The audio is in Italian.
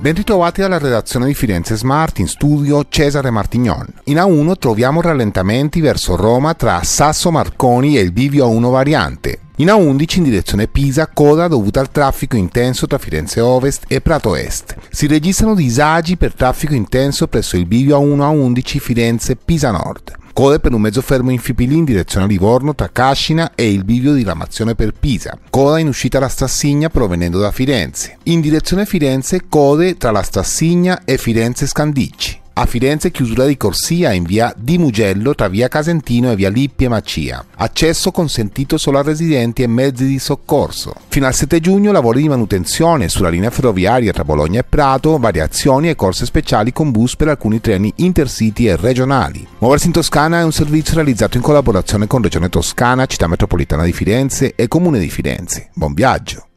Ben ritrovati dalla redazione di Firenze Smart in studio Cesare Martignon. In A1 troviamo rallentamenti verso Roma tra Sasso Marconi e il bivio A1 variante. In A11 in direzione Pisa, coda dovuta al traffico intenso tra Firenze Ovest e Prato Est. Si registrano disagi per traffico intenso presso il bivio A1 A11 Firenze Pisa Nord code per un mezzo fermo in Fipili in direzione Livorno tra Cascina e il bivio di Lamazione per Pisa. Corre in uscita alla Stassigna provenendo da Firenze. In direzione Firenze code tra la Stassigna e Firenze Scandicci. A Firenze chiusura di corsia in via di Mugello tra via Casentino e via Lippi e Macia. Accesso consentito solo a residenti e mezzi di soccorso. Fino al 7 giugno lavori di manutenzione sulla linea ferroviaria tra Bologna e Prato, variazioni e corse speciali con bus per alcuni treni intercity e regionali. Muoversi in Toscana è un servizio realizzato in collaborazione con Regione Toscana, Città Metropolitana di Firenze e Comune di Firenze. Buon viaggio!